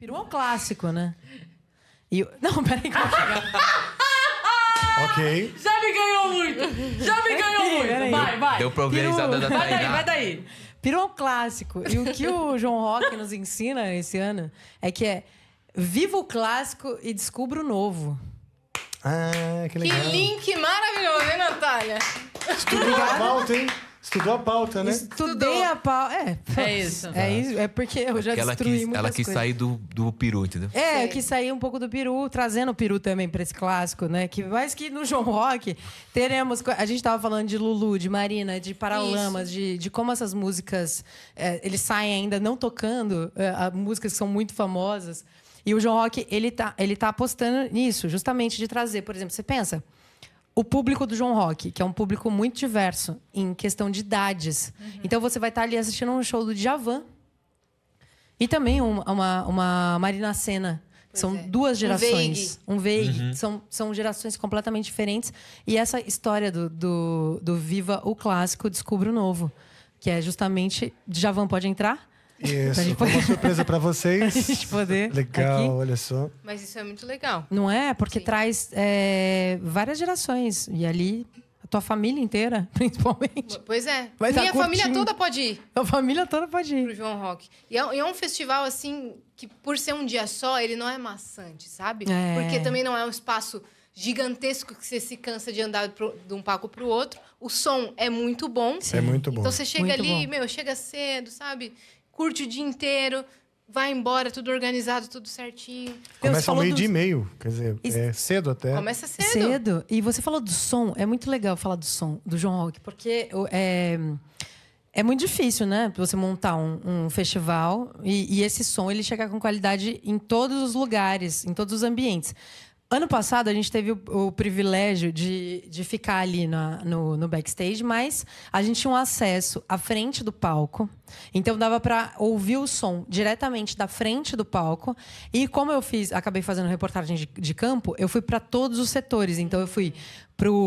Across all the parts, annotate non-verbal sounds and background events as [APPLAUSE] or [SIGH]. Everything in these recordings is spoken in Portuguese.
Peru é um clássico, né? E eu... Não, [LAUGHS] peraí que eu vou chegar. [LAUGHS] ok. Já me ganhou muito! Já me ganhou muito! peraí. Vai, vai! Deu pra ouvir a Peru. da Vai daí, vai daí! Peru é um clássico. E o que o João Rock nos ensina esse ano é que é viva o clássico e descubra o novo. Ah, que Que link maravilhoso, hein, Natália? Descobriu a Volta, hein? Estudou a pauta, né? Estudei a pauta. É, é isso. É isso. É porque eu já Aquela destruí quis, muitas Ela quis coisas. sair do, do peru, entendeu? É, Sei. eu quis sair um pouco do peru, trazendo o peru também para esse clássico, né? Que, mais que no João Rock teremos... A gente tava falando de Lulu, de Marina, de Paralamas, de, de como essas músicas... É, eles saem ainda não tocando, é, músicas que são muito famosas. E o João Rock, ele tá, ele tá apostando nisso, justamente de trazer, por exemplo, você pensa o público do João Rock, que é um público muito diverso em questão de idades. Uhum. Então você vai estar ali assistindo um show do Djavan e também uma, uma, uma Marina Senna. são é. duas gerações. Um veig. Um Uhum. São, são gerações completamente diferentes. E essa história do, do, do Viva o Clássico, Descubra o Novo. Que é justamente... Djavan pode entrar? Isso, então, foi uma surpresa para [LAUGHS] vocês. a gente poder. Legal, aqui. olha só. Mas isso é muito legal. Não é? Porque Sim. traz é, várias gerações. E ali, a tua família inteira, [LAUGHS] principalmente. Pois é. Vai tá Minha família toda pode ir. A família toda pode ir. Pro João Rock. E é, é um festival, assim, que por ser um dia só, ele não é maçante, sabe? É. Porque também não é um espaço gigantesco que você se cansa de andar pro, de um palco pro outro. O som é muito bom. Sim. É muito bom. Então você chega muito ali, bom. meu, chega cedo, sabe? curte o dia inteiro, vai embora, tudo organizado, tudo certinho. Começa ao meio dia e meio, quer dizer, é cedo até. Começa cedo. Cedo. E você falou do som, é muito legal falar do som, do João Rock, porque é, é muito difícil, né? Você montar um, um festival e, e, esse som ele chega com qualidade em todos os lugares, em todos os ambientes. Ano passado a gente teve o, o privilégio de, de ficar ali na, no, no backstage, mas a gente tinha um acesso à frente do palco. Então dava para ouvir o som diretamente da frente do palco. E como eu fiz, acabei fazendo reportagem de, de campo, eu fui para todos os setores. Então eu fui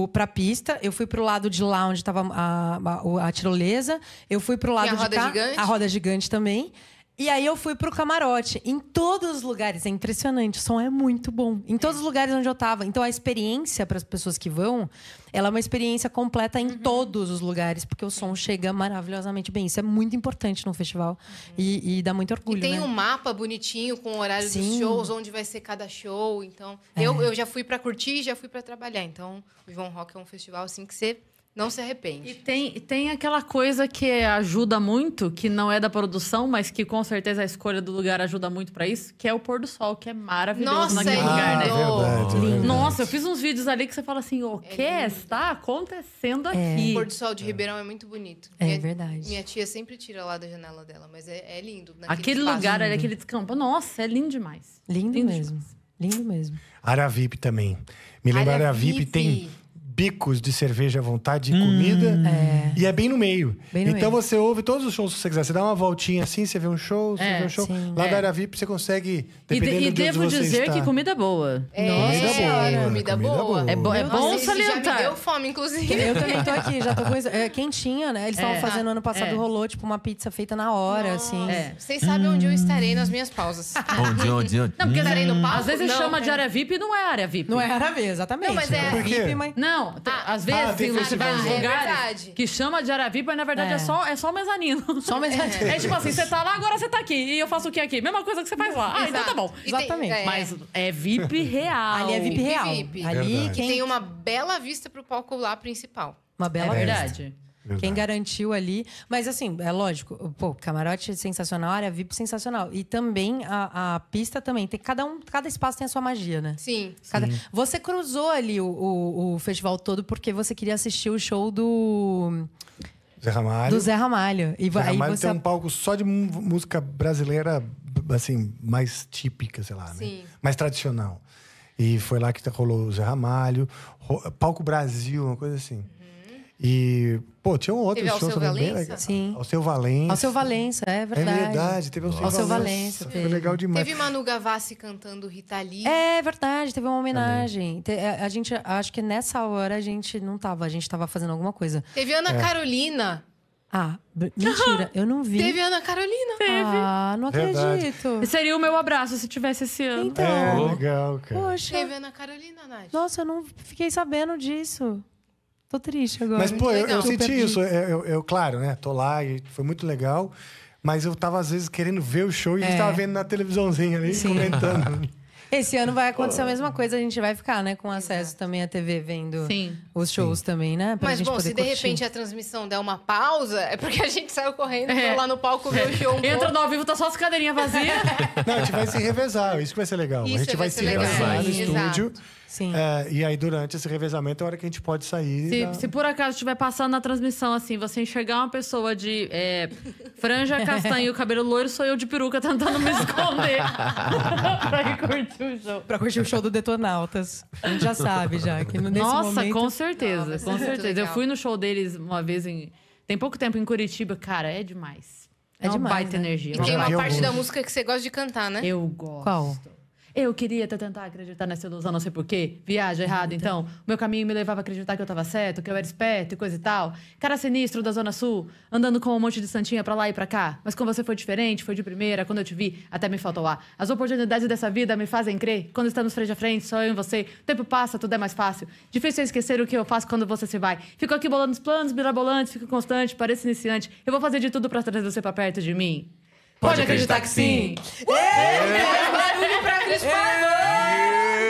para a pista, eu fui para o lado de lá onde estava a, a, a, tirolesa, eu fui para o lado a de roda cá, gigante. a roda gigante também. E aí eu fui pro camarote. Em todos os lugares, é impressionante, o som é muito bom. Em todos os lugares onde eu tava. Então a experiência para as pessoas que vão, ela é uma experiência completa em uhum. todos os lugares, porque o som chega maravilhosamente bem. Isso é muito importante num festival uhum. e, e, dá muito orgulho. E tem né? um mapa bonitinho com o horário Sim. dos shows, onde vai ser cada show. Então, é. eu, eu já fui para curtir e já fui para trabalhar. Então, o João Rock é um festival assim que você não se arrepende. E tem, tem aquela coisa que ajuda muito, que não é da produção, mas que com certeza a escolha do lugar ajuda muito para isso, que é o pôr do sol, que é maravilhoso Nossa, naquele é lugar, né? É verdade, é verdade. Nossa, eu fiz uns vídeos ali que você fala assim, o que está acontecendo é. aqui? O pôr do sol de Ribeirão é muito bonito. É minha, verdade. Minha tia sempre tira lá da janela dela, mas é, é lindo. Aquele espaço. lugar ali, uhum. aquele descampo. Nossa, é lindo demais. Lindo, lindo mesmo. Demais. Lindo mesmo. Área VIP também. Me lembra, área, área VIP tem bicos de cerveja à vontade e hum, comida. É. E é bem no meio. Bem no então meio. você ouve todos os shows que você quiser. Você dá uma voltinha assim, você vê um show, você é, vê um show. Sim, Lá é. da Área VIP você consegue, dependendo e de, e devo dizer está. que comida boa. É, comida é, boa. Comida, boa. É, bo é bom Nossa, salientar. Já me deu fome, inclusive. Eu [LAUGHS] também tô aqui, já tô com isso. É, né? Eles estavam é. fazendo ano passado, é. rolou tipo uma pizza feita na hora, Não. assim. Vocês sabem hum. onde eu hum. estarei nas minhas pausas. onde, onde, onde? Não, porque estarei no hum. palco. Às vezes chama de área VIP e não é área VIP. Não é área VIP, exatamente. Não, mas é VIP, mas... Não, não, ah, às ah, vezes ah, tem, lugares é que chama de Arapipa e na verdade é, é só, é só o mezanino. Só mezanino. É. [LAUGHS] é, tipo assim, você tá lá, agora você tá aqui. E eu faço o que aqui? Mesma coisa que você faz lá. Ah, então Exato. então tá bom. Exatamente. Tem, é. Mas é VIP real. Ali é VIP real. VIP. Ali quem... tem uma bela vista pro palco lá principal. Uma bela é verdade. Verdade. Quem garantiu ali. Mas assim, é lógico, pô, camarote sensacional, área VIP sensacional. E também a, a pista também. Tem, cada, um, cada espaço tem a sua magia, né? Sim. Cada, Sim. Você cruzou ali o, o, o festival todo porque você queria assistir o show do. Zé Ramalho. Do Zé Ramalho. E Zé Ramalho você... tem um palco só de música brasileira, assim, mais típica, sei lá, né? Sim. né? Mais tradicional. E foi lá que rolou o Zé Ramalho, palco Brasil, uma coisa assim. E, pô, tinha um outro teve show Alceu também. Valença? Legal. Sim. seu Valença. ao seu Valença, é verdade. É verdade, teve Alceu, Alceu Valença. Valença foi legal demais. Teve Manu Gavassi cantando Rita Lee. É verdade, teve uma homenagem. Te, a, gente, acho que nessa hora a gente não tava, a gente tava fazendo alguma coisa. Teve Ana é. Carolina. Ah, mentira, eu não vi. Teve Ana Carolina. Ah, teve. Ah, não Verdade. acredito. Seria o meu abraço se tivesse esse ano. Então. É, legal, cara. Poxa. Teve Ana Carolina, Nath. Nossa, eu não fiquei sabendo disso. Tô triste agora. Mas, pô, eu, eu, senti isso. É, eu, eu, claro, né? Tô lá e foi muito legal. Mas eu tava, às vezes, querendo ver o show e é. estava vendo na televisãozinha ali, Sim. comentando. [LAUGHS] Esse ano vai acontecer a mesma coisa, a gente vai ficar, né, com acesso também à TV vendo Sim. os shows Sim. também, né? Pra Mas gente bom, poder se de repente a transmissão der uma pausa, é porque a gente saiu correndo é. lá no palco ver o [LAUGHS] show. Um Entra no ao vivo, tá só as cadeirinhas vazias. [LAUGHS] Não, a gente vai se revezar, isso que vai ser legal. Isso a gente vai, vai se revezar no Exato. estúdio. Sim. É, e aí, durante esse revezamento, é a hora que a gente pode sair. Se, da... se por acaso estiver passando na transmissão, assim, você enxergar uma pessoa de é, franja castanha e o [LAUGHS] cabelo loiro, sou eu de peruca tentando me esconder. [LAUGHS] pra ir curtir o show. Pra curtir o show do Detonautas. A gente já sabe, já. Que nesse Nossa, momento... com certeza, Não, com é certeza. Eu fui no show deles uma vez em. Tem pouco tempo em Curitiba, cara, é demais. É, é demais, baita né? energia. E tem uma parte da música que você gosta de cantar, né? Eu gosto. Qual? Eu queria até tentar acreditar nessa ilusão, não sei porquê. Viagem errado, então. O meu caminho me levava a acreditar que eu estava certo, que eu era esperto e coisa e tal. Cara sinistro da Zona Sul, andando com um monte de santinha pra lá e pra cá. Mas com você foi diferente, foi de primeira. Quando eu te vi, até me faltou ar. As oportunidades dessa vida me fazem crer. Quando estamos frente a frente, só eu e você. O tempo passa, tudo é mais fácil. Difícil é esquecer o que eu faço quando você se vai. Fico aqui bolando os planos, mirabolantes, fico constante, pareço iniciante. Eu vou fazer de tudo para trazer você pra perto de mim. Pode acreditar que sim. Êêê! É. barulho pra Cris é.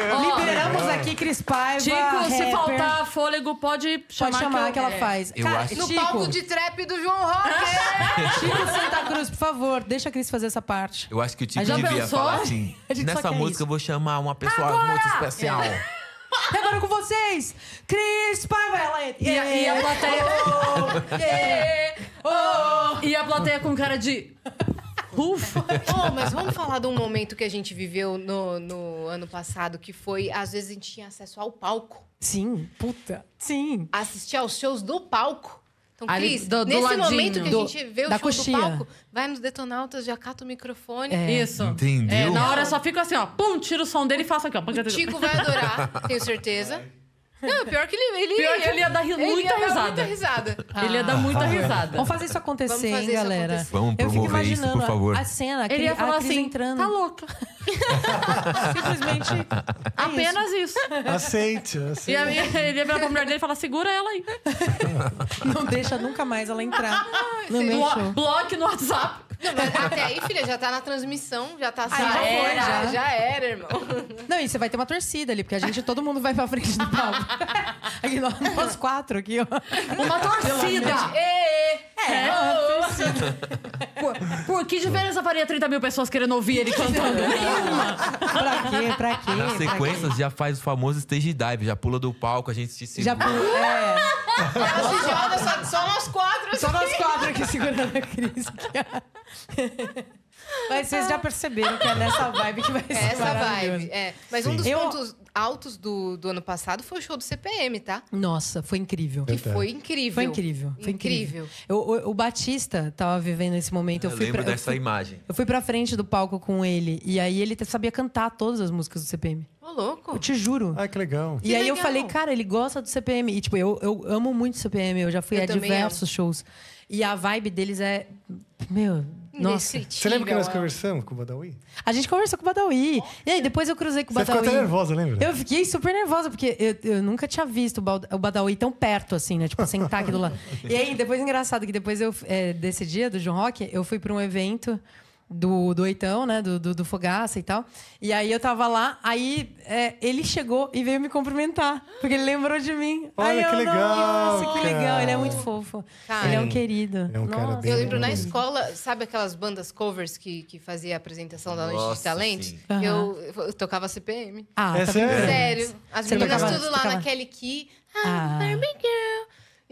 Paiva. Liberamos aqui Cris Paiva. Chico, se faltar fôlego, pode chamar, pode chamar que, ela é. faz. Cara, No palco de trap do João Rock. [LAUGHS] Chico Santa Cruz, por favor, deixa a Cris fazer essa parte. Eu acho que o Tico devia pensou? falar assim. [LAUGHS] Nessa música eu vou chamar uma pessoa muito especial. E [LAUGHS] agora com vocês, Cris Paiva. Ela entra. E, a, a plateia. E a plateia com cara de. Ufa! [LAUGHS] oh, mas vamos falar de um momento que a gente viveu no, no ano passado, que foi, às vezes, a gente tinha acesso ao palco. Sim, puta. Sim. Assistir aos shows do palco. Então, Ali, Cris, do, nesse ladinho. momento que a gente vê o show coxinha. do palco, vai nos detonautas, já cata o microfone. É. Isso. Entendeu? É, na hora só fica assim, ó. Pum, tira o som dele e faça aqui, ó. O Tico vai adorar, tenho certeza. Não, pior é que ele. ele pior é que ele ia dar muita ele ia risada. Dar muita risada. Ah, ele ia dar muita ah. risada. Vamos fazer isso acontecer, Vamos fazer hein, isso galera? Acontecer. Vamos promover isso, por favor. A cena, ele ia falar assim, entrando. Tá louca. [LAUGHS] Simplesmente. É [LAUGHS] apenas isso. isso. Aceite, aceite. E a minha, ele ia virar pra mulher dele e falar: segura ela aí. Não deixa nunca mais ela entrar. não no Blo bloque no WhatsApp até aí, filha, já tá na transmissão, já tá ah, saindo. Já, era, já. já era, irmão. Não, e você vai ter uma torcida ali, porque a gente, todo mundo vai pra frente do palco. [LAUGHS] aqui, nós, nós quatro aqui, ó. Uma torcida! É, é, é Por, por que diferença faria 30 mil pessoas querendo ouvir ele cantando? Nenhuma! pra quê? Pra quê? Nas sequências já faz o famoso stage dive, já pula do palco, a gente se segura. Já pula, é. Ela se joga só, só nós quatro. aqui. Só nós quatro aqui segurando a Cris. [LAUGHS] Mas vocês já perceberam que é nessa vibe que vai é ser. essa vibe, é. Mas Sim. um dos eu... pontos altos do, do ano passado foi o show do CPM, tá? Nossa, foi incrível. E foi incrível. Foi incrível. Foi incrível. incrível. Eu, o, o, Batista tava vivendo esse momento. Eu, eu lembro pra, dessa eu fui, imagem. Eu fui pra frente do palco com ele. E aí ele sabia cantar todas as músicas do CPM. Ô, louco. Eu te juro. ai ah, que legal. E que aí legal. eu falei, cara, ele gosta do CPM. E tipo, eu, eu amo muito o CPM. Eu já fui a diversos amo. shows. E a vibe deles é... Meu... Nossa, você lembra que nós é. conversamos com o Badawi? A gente conversou com o Badawi. Nossa. E aí, depois eu cruzei com o Badawi. Você ficou até nervosa, lembra? Eu fiquei super nervosa, porque eu, eu nunca tinha visto o Badawi tão perto, assim, né? Tipo, sentar aqui do lado. e aí, depois, engraçado, que depois eu, é, desse dia do John Rock, eu fui para um evento do, do Oitão, né? Do, do, do, Fogaça e tal. E aí eu tava lá, aí é, ele chegou e veio me cumprimentar, porque ele lembrou de mim. Olha aí que eu, legal! Nossa, que legal! Ele é muito fofo. Cara, ele é um querido. É um nossa. cara Eu lembro bem. na escola, sabe aquelas bandas covers que, que fazia a apresentação da Noite nossa, de Talentos? Uhum. Eu, eu, tocava CPM. Ah, é tá sério? Sério. As Você meninas tocava, tudo lá tocava. na Kelly Key. Ah, ah. Barbie Girl.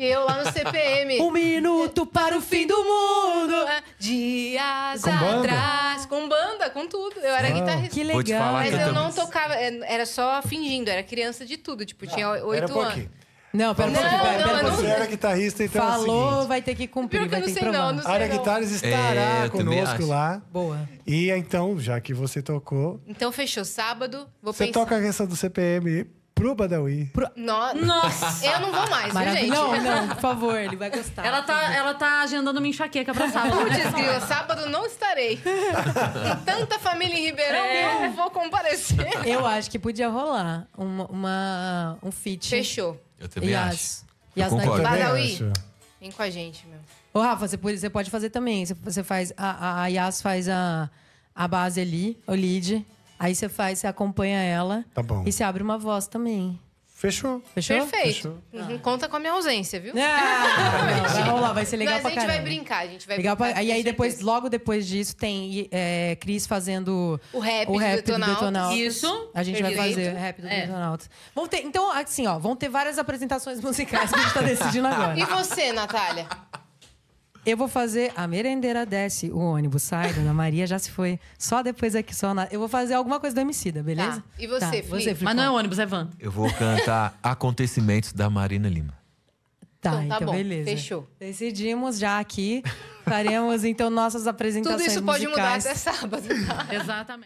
E eu lá no CPM. um minuto para o fim do mundo. É, dias com atrás. Com banda, com tudo. Eu era ah. guitarrista. Que legal. Mas eu, não tocava, é, era só fingindo, era criança de tudo. Tipo, tinha tá. oito anos. Não, pera, não, pera, não, pera, não, Você era guitarrista, então é Falou, é vai ter que cumprir, vai ter que provar. Não, não Área Guitarras estará é, conosco lá. Boa. E então, já que você tocou... Então fechou, sábado, vou você pensar. Você toca do CPM Pro Badawi. Pro... No... Nossa! Eu não vou mais, viu, gente? Não, não, por favor, ele vai gostar. Ela tá, ela tá agendando uma enxaqueca pra sábado. Putz, grilo, sábado não estarei. Tem tanta família em Ribeirão é. eu vou comparecer. Eu acho que podia rolar uma, uma um fit. Fechou. Eu também Yas. acho. Yas eu concordo. Badawi, vem com a gente, meu. Ô, Rafa, você pode, você pode fazer também. Você, faz. A, a, a Yas faz a, a base ali, o lead. Aí você faz, você acompanha ela. Tá bom. E você abre uma voz também. Fechou. Fechou? Perfeito. Fechou. Uhum. Conta com a minha ausência, viu? Ah, [LAUGHS] vai lá, vai ser legal Mas pra caramba. A gente vai brincar, a gente vai legal brincar. Pra... E aí, depois, logo depois disso, tem é, Cris fazendo o rap, o rap do, Detonautas. do Detonautas. Isso. A gente Perfeito. vai fazer o rap do é. Detonautas. Vão ter, então, assim, ó, vão ter várias apresentações musicais que a gente tá decidindo agora. E você, Natália? Eu vou fazer. A merendeira desce, o ônibus sai, Dona Maria já se foi. Só depois aqui, é só na. Eu vou fazer alguma coisa do homicida, tá. beleza? Tá. E você, tá. Felipe? você Felipe? Mas não é ônibus, é van. Eu vou cantar [LAUGHS] Acontecimentos da Marina Lima. Tá, então, tá então bom. beleza. Fechou. Decidimos já aqui. Faremos então nossas apresentações. Tudo isso musicais. pode mudar até sábado. Tá? Exatamente.